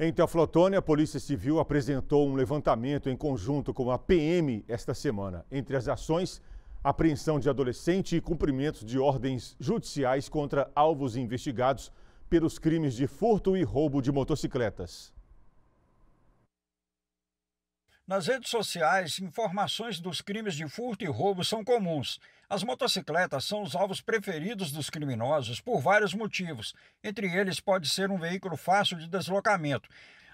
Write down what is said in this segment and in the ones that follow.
Em Teoflotone, a Polícia Civil apresentou um levantamento em conjunto com a PM esta semana. Entre as ações, apreensão de adolescente e cumprimentos de ordens judiciais contra alvos investigados pelos crimes de furto e roubo de motocicletas. Nas redes sociais, informações dos crimes de furto e roubo são comuns. As motocicletas são os alvos preferidos dos criminosos por vários motivos. Entre eles, pode ser um veículo fácil de deslocamento.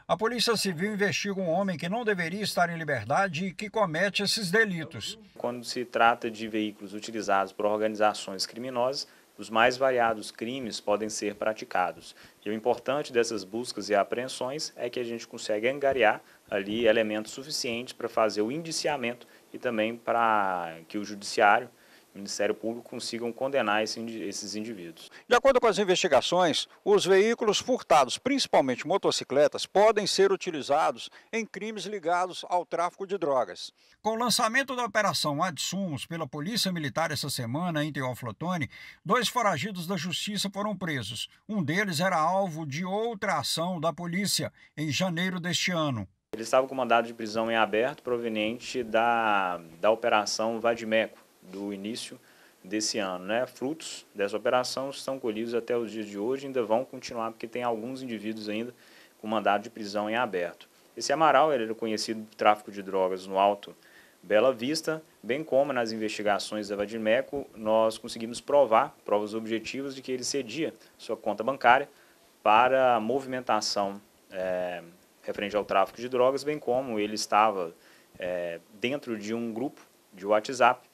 A Polícia Civil investiga um homem que não deveria estar em liberdade e que comete esses delitos. Quando se trata de veículos utilizados por organizações criminosas, os mais variados crimes podem ser praticados. E o importante dessas buscas e apreensões é que a gente consegue angariar ali elementos suficientes para fazer o indiciamento e também para que o judiciário Ministério Público consigam condenar esses indivíduos. De acordo com as investigações, os veículos furtados, principalmente motocicletas, podem ser utilizados em crimes ligados ao tráfico de drogas. Com o lançamento da Operação Adsumos pela Polícia Militar essa semana em Teoflotone, dois foragidos da Justiça foram presos. Um deles era alvo de outra ação da polícia em janeiro deste ano. Ele estava com mandado de prisão em aberto proveniente da, da Operação Vadimeco, do início desse ano. Né? Frutos dessa operação estão colhidos até os dias de hoje, ainda vão continuar, porque tem alguns indivíduos ainda com mandado de prisão em aberto. Esse Amaral era conhecido por tráfico de drogas no Alto Bela Vista, bem como nas investigações da Vadimeco, nós conseguimos provar, provas objetivas, de que ele cedia sua conta bancária para a movimentação é, referente ao tráfico de drogas, bem como ele estava é, dentro de um grupo de WhatsApp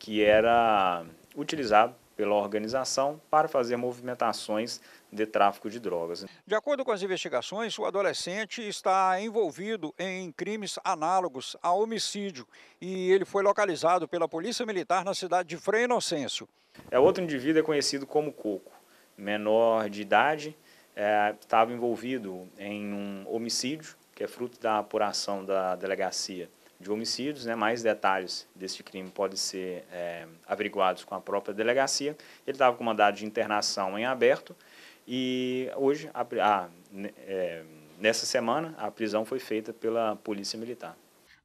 que era utilizado pela organização para fazer movimentações de tráfico de drogas. De acordo com as investigações, o adolescente está envolvido em crimes análogos a homicídio e ele foi localizado pela Polícia Militar na cidade de Frei Inocêncio. É outro indivíduo é conhecido como Coco, menor de idade, é, estava envolvido em um homicídio que é fruto da apuração da delegacia de homicídios. Né? Mais detalhes deste crime podem ser é, averiguados com a própria delegacia. Ele estava com mandado de internação em aberto e hoje, a, a, é, nessa semana, a prisão foi feita pela Polícia Militar.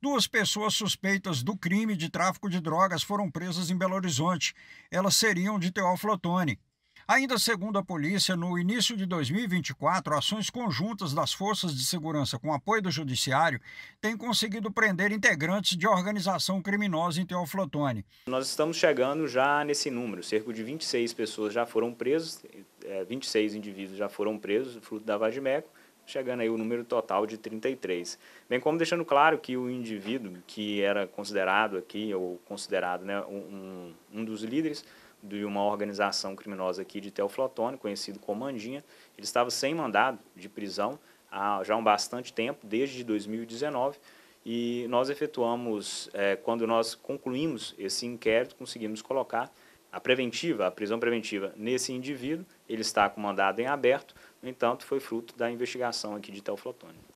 Duas pessoas suspeitas do crime de tráfico de drogas foram presas em Belo Horizonte. Elas seriam de Teófilo Otoni. Ainda segundo a polícia, no início de 2024, ações conjuntas das forças de segurança com apoio do judiciário têm conseguido prender integrantes de organização criminosa em Teoflotone. Nós estamos chegando já nesse número, cerca de 26 pessoas já foram presas, 26 é, indivíduos já foram presos, fruto da Vagimeco, chegando aí o número total de 33. Bem como deixando claro que o indivíduo que era considerado aqui, ou considerado né, um, um dos líderes, de uma organização criminosa aqui de Teoflotone, conhecido como Andinha. Ele estava sem mandado de prisão há já um bastante tempo, desde 2019, e nós efetuamos, é, quando nós concluímos esse inquérito, conseguimos colocar a preventiva, a prisão preventiva nesse indivíduo, ele está com mandado em aberto, no entanto, foi fruto da investigação aqui de Teoflotone.